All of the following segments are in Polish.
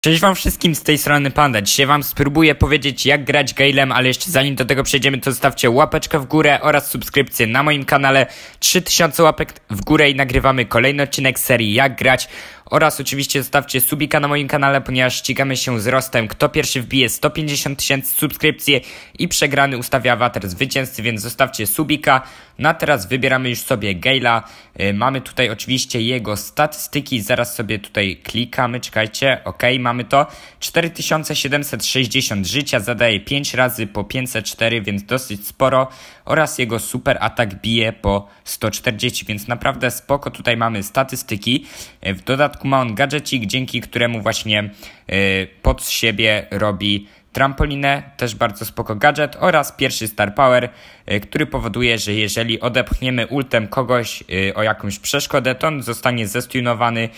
Cześć wam wszystkim z tej strony Panda. Dzisiaj wam spróbuję powiedzieć jak grać Gailem, ale jeszcze zanim do tego przejdziemy to zostawcie łapeczkę w górę oraz subskrypcję na moim kanale. 3000 łapek w górę i nagrywamy kolejny odcinek serii jak grać oraz oczywiście zostawcie subika na moim kanale, ponieważ ścigamy się z rostem. Kto pierwszy wbije 150 tysięcy subskrypcji i przegrany ustawia awatar zwycięzcy, więc zostawcie subika. Na no teraz wybieramy już sobie Geyla y, Mamy tutaj oczywiście jego statystyki. Zaraz sobie tutaj klikamy, czekajcie. Ok, mamy to. 4760 życia, zadaje 5 razy po 504, więc dosyć sporo. Oraz jego super atak bije po 140, więc naprawdę spoko tutaj mamy statystyki. Y, w dodatku dodatku ma on gadżecik, dzięki któremu właśnie y, pod siebie robi trampolinę, też bardzo spoko gadżet oraz pierwszy Star Power, y, który powoduje, że jeżeli odepchniemy ultem kogoś y, o jakąś przeszkodę, to on zostanie zestunowany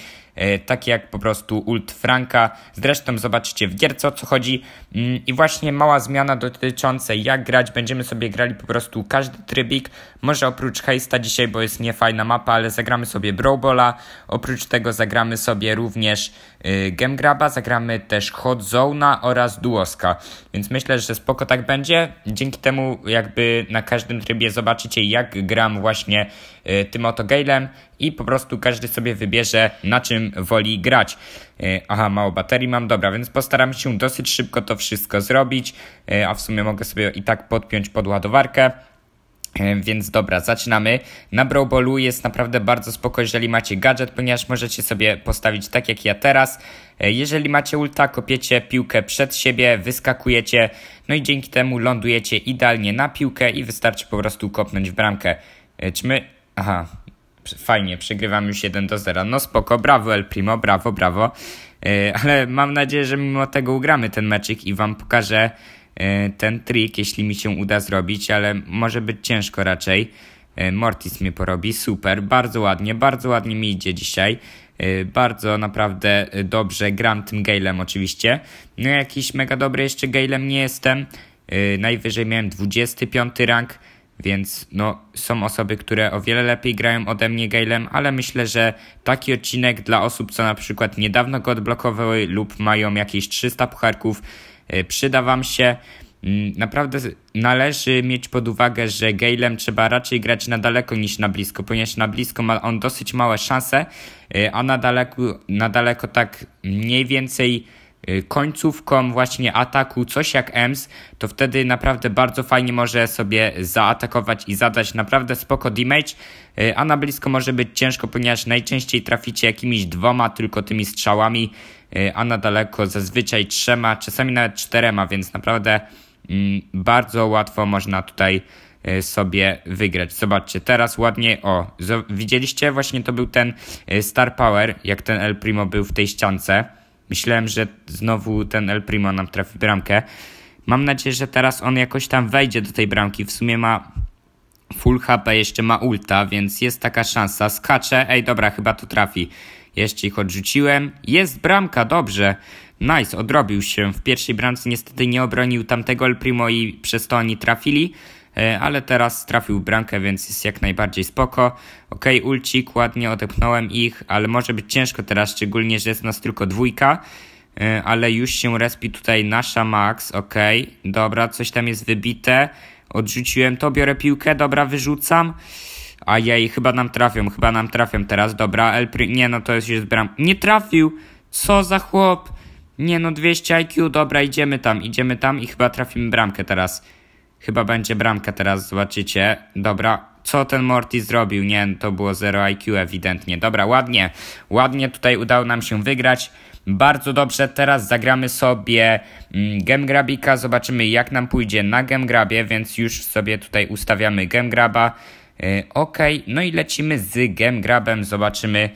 y, tak jak po prostu ult Franka. Zresztą zobaczycie w gierce o co chodzi. Mm, I właśnie mała zmiana dotycząca jak grać. Będziemy sobie grali po prostu każdy trybik. Może oprócz Heista dzisiaj, bo jest niefajna mapa, ale zagramy sobie Brawlbola. Oprócz tego zagramy sobie również Gemgraba zagramy też Hot Zona oraz Duos więc myślę, że spoko tak będzie. Dzięki temu jakby na każdym trybie zobaczycie jak gram właśnie y, tym oto Gailem i po prostu każdy sobie wybierze na czym woli grać. Y, aha, mało baterii mam, dobra, więc postaram się dosyć szybko to wszystko zrobić, y, a w sumie mogę sobie i tak podpiąć podładowarkę. E, więc dobra, zaczynamy. Na Brawlballu jest naprawdę bardzo spoko, jeżeli macie gadżet, ponieważ możecie sobie postawić tak jak ja teraz. E, jeżeli macie ulta, kopiecie piłkę przed siebie, wyskakujecie, no i dzięki temu lądujecie idealnie na piłkę i wystarczy po prostu kopnąć w bramkę. Czy e, my... Aha, fajnie, przegrywam już 1 do 0. No spoko, brawo El Primo, brawo, brawo. Ale mam nadzieję, że mimo tego ugramy ten meczyk i wam pokażę E, ten trik, jeśli mi się uda zrobić, ale może być ciężko raczej. E, Mortis mnie porobi, super, bardzo ładnie, bardzo ładnie mi idzie dzisiaj. E, bardzo naprawdę dobrze gram tym gailem oczywiście. No jakiś mega dobry jeszcze gailem nie jestem. Najwyżej miałem 25 rank, więc no, są osoby, które o wiele lepiej grają ode mnie gailem, ale myślę, że taki odcinek dla osób, co na przykład niedawno go odblokowały lub mają jakieś 300 pucharków, E, przyda Wam się. Mm, naprawdę należy mieć pod uwagę, że Gailem trzeba raczej grać na daleko niż na blisko, ponieważ na blisko ma on dosyć małe szanse, e, a na daleko, na daleko tak mniej więcej e, końcówką właśnie ataku, coś jak EMS, to wtedy naprawdę bardzo fajnie może sobie zaatakować i zadać naprawdę spoko damage, a na blisko może być ciężko, ponieważ najczęściej traficie jakimiś dwoma tylko tymi strzałami, Y, na daleko zazwyczaj trzema, czasami nawet czterema, więc naprawdę mm, bardzo łatwo można tutaj y, sobie wygrać. Zobaczcie, teraz ładnie, o, widzieliście? Właśnie to był ten y, Star Power, jak ten El Primo był w tej ściance. Myślałem, że znowu ten El Primo nam trafi bramkę. Mam nadzieję, że teraz on jakoś tam wejdzie do tej bramki. W sumie ma full HP, jeszcze ma ulta, więc jest taka szansa. Skacze, ej dobra, chyba tu trafi. Jeszcze ich odrzuciłem. Jest bramka, dobrze. Nice, odrobił się. W pierwszej bramce niestety nie obronił tamtego El Primo i przez to oni trafili. E, ale teraz trafił bramkę, więc jest jak najbardziej spoko. Ok, ulcik, ładnie odepchnąłem ich, ale może być ciężko teraz, szczególnie, że jest nas tylko dwójka e, ale już się respi tutaj nasza Max, ok, dobra, coś tam jest wybite, odrzuciłem to, biorę piłkę, dobra, wyrzucam, a jej, chyba nam trafią, chyba nam trafią teraz. Dobra, El Pri Nie, no to jest już bram. Nie trafił! Co za chłop! Nie no, 200 IQ, dobra, idziemy tam, idziemy tam i chyba trafimy bramkę teraz. Chyba będzie bramka teraz, zobaczycie. Dobra, co ten Morty zrobił? Nie, to było 0 IQ ewidentnie. Dobra, ładnie, ładnie tutaj udało nam się wygrać. Bardzo dobrze, teraz zagramy sobie mm, Gemgrabika, zobaczymy jak nam pójdzie na Gemgrabie, więc już sobie tutaj ustawiamy Gemgraba. E, OK, no i lecimy z Gemgrabem, zobaczymy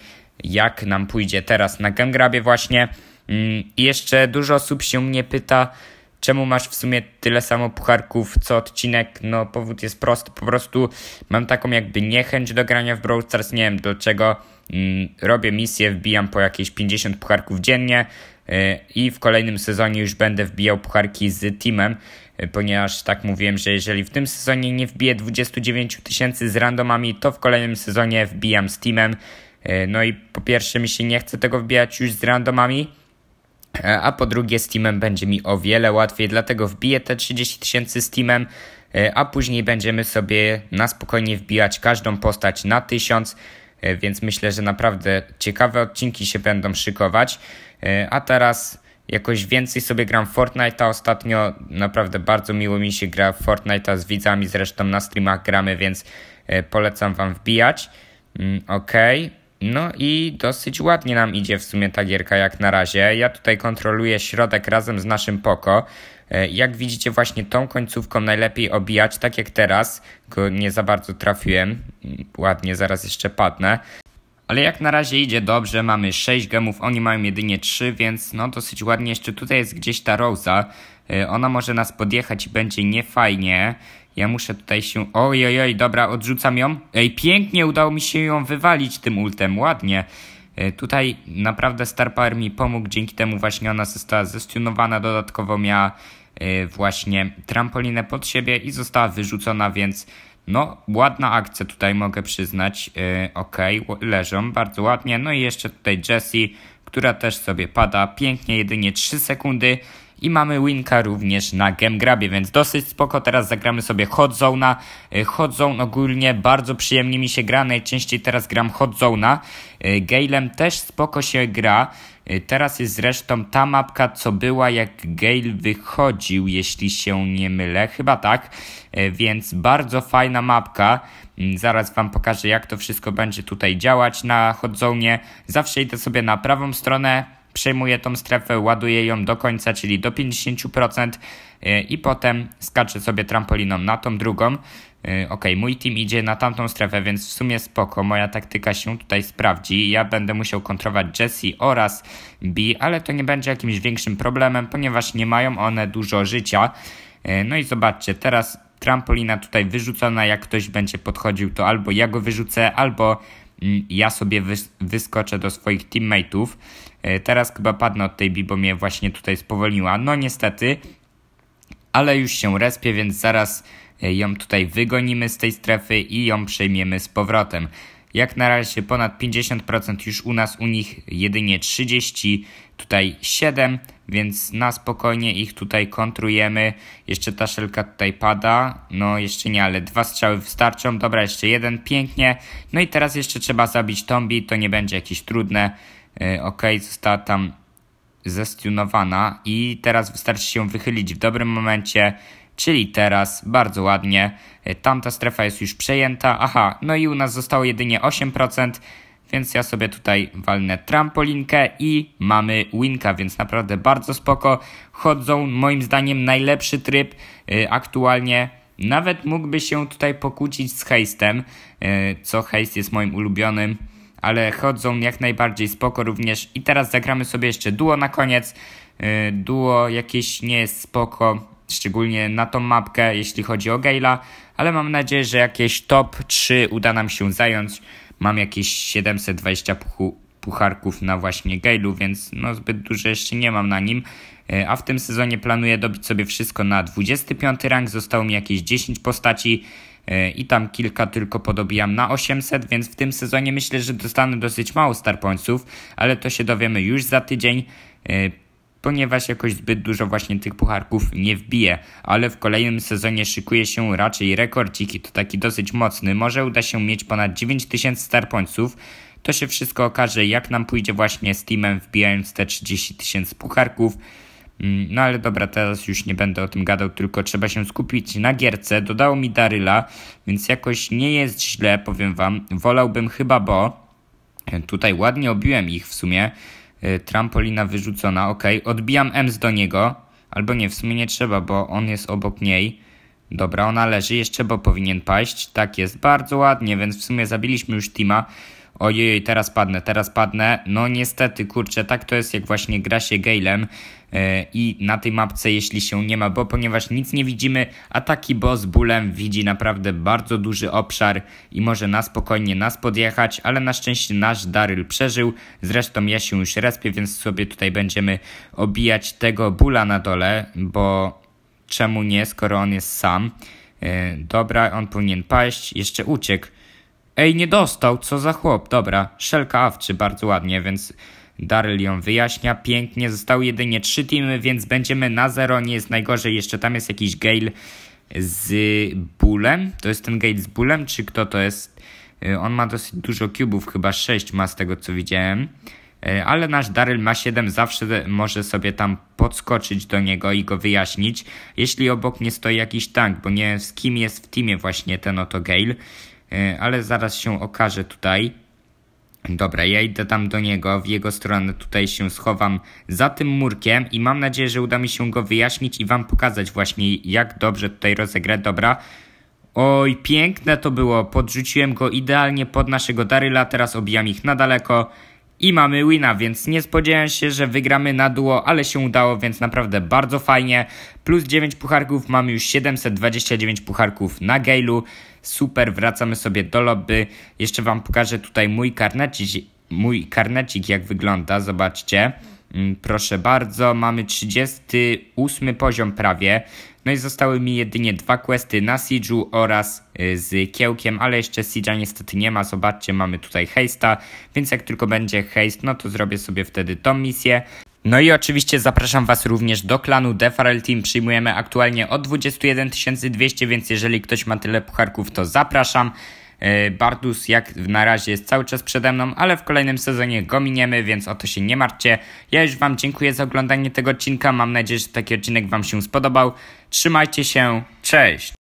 jak nam pójdzie teraz na Gemgrabie właśnie. Mm, I jeszcze dużo osób się mnie pyta, czemu masz w sumie tyle samo pucharków co odcinek? No powód jest prosty, po prostu mam taką jakby niechęć do grania w Brawl Stars, nie wiem do czego mm, robię misję, wbijam po jakieś 50 pucharków dziennie y, i w kolejnym sezonie już będę wbijał pucharki z teamem, y, ponieważ tak mówiłem, że jeżeli w tym sezonie nie wbiję 29 tysięcy z randomami, to w kolejnym sezonie wbijam z teamem. Y, no i po pierwsze mi się nie chce tego wbijać już z randomami, E, a po drugie z Steamem będzie mi o wiele łatwiej, dlatego wbiję te 30 tysięcy Steamem, e, a później będziemy sobie na spokojnie wbijać każdą postać na 1000, e, więc myślę, że naprawdę ciekawe odcinki się będą szykować. A teraz jakoś więcej sobie gram Fortnite'a ostatnio, naprawdę bardzo miło mi się gra Fortnite'a z widzami, zresztą na streamach gramy, więc polecam wam wbijać. Mm, okej. Okay. No i dosyć ładnie nam idzie w sumie ta gierka jak na razie. Ja tutaj kontroluję środek razem z naszym Poko. E, jak widzicie właśnie tą końcówką najlepiej obijać, tak jak teraz, go nie za bardzo trafiłem, ładnie zaraz jeszcze padnę. Ale jak na razie idzie dobrze, mamy 6 gemów, oni mają jedynie 3, więc no dosyć ładnie. Jeszcze tutaj jest gdzieś ta Rosa, e, ona może nas podjechać i będzie niefajnie. Ja muszę tutaj się... Oj, oj, oj, dobra, odrzucam ją. Ej, pięknie udało mi się ją wywalić tym ultem, ładnie. E, tutaj naprawdę Star Power mi pomógł, dzięki temu właśnie ona została zestunowana, dodatkowo miała e, właśnie trampolinę pod siebie i została wyrzucona, więc no ładna akcja tutaj mogę przyznać. E, ok, leżą bardzo ładnie. No i jeszcze tutaj Jessie, która też sobie pada pięknie, jedynie 3 sekundy i mamy winka również na Gemgrabie, więc dosyć spoko. Teraz zagramy sobie Hot Zone'a. Y, Hot Zone ogólnie bardzo przyjemnie mi się gra, najczęściej teraz gram Hot Zone'a. Y, Galem też spoko się gra. Y, teraz jest zresztą ta mapka, co była jak Gale wychodził, jeśli się nie mylę, chyba tak. Więc bardzo fajna mapka. Mm, zaraz Wam pokażę, jak to wszystko będzie tutaj działać na Zone. Zawsze idę sobie na prawą stronę przejmuje tą strefę, ładuje ją do końca, czyli do 50% y, i potem skacze sobie trampoliną na tą drugą. Y, ok, mój team idzie na tamtą strefę, więc w sumie spoko, moja taktyka się tutaj sprawdzi. Ja będę musiał kontrować Jesse oraz B, ale to nie będzie jakimś większym problemem, ponieważ nie mają one dużo życia. Y, no i zobaczcie, teraz trampolina tutaj wyrzucona, jak ktoś będzie podchodził, to albo ja go wyrzucę, albo ja sobie wyskoczę do swoich teammateów. E, teraz chyba padnę od tej B, bo mnie właśnie tutaj spowolniła. No niestety, ale już się respie, więc zaraz e, ją tutaj wygonimy z tej strefy i ją przejmiemy z powrotem. Jak na razie ponad 50% już u nas, u nich jedynie 30% tutaj 7, więc na spokojnie ich tutaj kontrujemy. Jeszcze ta szelka tutaj pada, no jeszcze nie, ale dwa strzały wystarczą. Dobra, jeszcze jeden, pięknie. No i teraz jeszcze trzeba zabić tombi, to nie będzie jakieś trudne. Yy, e, ok, została tam zestunowana i teraz wystarczy się wychylić w dobrym momencie, czyli teraz bardzo ładnie. E, tamta strefa jest już przejęta. Aha, no i u nas zostało jedynie 8%. Więc ja sobie tutaj walnę trampolinkę i mamy winka, więc naprawdę bardzo spoko. Chodzą moim zdaniem najlepszy tryb yy, aktualnie. Nawet mógłby się tutaj pokłócić z Heistem, yy, co Heist jest moim ulubionym ale chodzą jak najbardziej spoko również. I teraz zagramy sobie jeszcze duo na koniec. Yy, duo jakieś nie jest spoko, szczególnie na tą mapkę, jeśli chodzi o Gaila. ale mam nadzieję, że jakieś top 3 uda nam się zająć mam jakieś 720 pucharków na właśnie Gale'u, więc no zbyt dużo jeszcze nie mam na nim. E, a w tym sezonie planuję dobić sobie wszystko na 25 rank, zostało mi jakieś 10 postaci e, i tam kilka tylko podobijam na 800, więc w tym sezonie myślę, że dostanę dosyć mało starpońców, ale to się dowiemy już za tydzień. E, ponieważ jakoś zbyt dużo właśnie tych pucharków nie wbije, ale w kolejnym sezonie szykuje się raczej rekordcik i to taki dosyć mocny. Może uda się mieć ponad 9000 starpońców, to się wszystko okaże, jak nam pójdzie właśnie z teamem wbijając te 30 tysięcy pucharków. Mm, no ale dobra, teraz już nie będę o tym gadał, tylko trzeba się skupić na gierce. Dodało mi Daryla, więc jakoś nie jest źle, powiem wam. Wolałbym chyba, bo tutaj ładnie obiłem ich w sumie. Y, trampolina wyrzucona, ok, odbijam Ems do niego, albo nie, w sumie nie trzeba, bo on jest obok niej. Dobra, ona leży, jeszcze bo powinien paść, tak jest, bardzo ładnie, więc w sumie zabiliśmy już Tima ojej, teraz padnę, teraz padnę. No niestety, kurczę, tak to jest jak właśnie gra się Galem e, i na tej mapce jeśli się nie ma, bo ponieważ nic nie widzimy, a taki boss bólem widzi naprawdę bardzo duży obszar i może na spokojnie nas podjechać, ale na szczęście nasz Daryl przeżył. Zresztą ja się już respię, więc sobie tutaj będziemy obijać tego bóla na dole, bo czemu nie, skoro on jest sam. E, dobra, on powinien paść, jeszcze uciekł. Ej, nie dostał, co za chłop. Dobra, szelka awczy bardzo ładnie, więc Daryl ją wyjaśnia pięknie. Zostały jedynie trzy teamy, więc będziemy na zero. Nie jest najgorzej, jeszcze tam jest jakiś Gale z bólem. To jest ten Gale z bólem, czy kto to jest? Y, on ma dosyć dużo cubów, chyba 6 ma z tego co widziałem. Y, ale nasz Daryl ma 7, zawsze może sobie tam podskoczyć do niego i go wyjaśnić, jeśli obok nie stoi jakiś tank, bo nie z kim jest w teamie właśnie ten oto Gale. E, ale zaraz się okaże tutaj. Dobra, ja idę tam do niego, w jego stronę tutaj się schowam za tym murkiem i mam nadzieję, że uda mi się go wyjaśnić i wam pokazać właśnie jak dobrze tutaj rozegrę. Dobra, Oj, piękne to było. Podrzuciłem go idealnie pod naszego Daryla, teraz obijam ich na daleko i mamy wina, więc nie spodziewałem się, że wygramy na duo, ale się udało, więc naprawdę bardzo fajnie. Plus 9 pucharków, mamy już 729 pucharków na Gailu. Super, wracamy sobie do lobby. Jeszcze Wam pokażę tutaj mój karnecik, mój karnecik jak wygląda, zobaczcie. Mm, proszę bardzo, mamy 38 poziom prawie. No i zostały mi jedynie dwa questy na Siege'u oraz y, z Kiełkiem, ale jeszcze Siege'a niestety nie ma. Zobaczcie, mamy tutaj Heista, więc jak tylko będzie Heist, no to zrobię sobie wtedy tą misję. No i oczywiście zapraszam Was również do klanu Defarel Team. Przyjmujemy aktualnie od 21 200, więc jeżeli ktoś ma tyle pucharków, to zapraszam. E, Bardus jak na razie jest cały czas przede mną, ale w kolejnym sezonie go miniemy, więc o to się nie martwcie. Ja już Wam dziękuję za oglądanie tego odcinka, mam nadzieję, że taki odcinek Wam się spodobał. Trzymajcie się, cześć!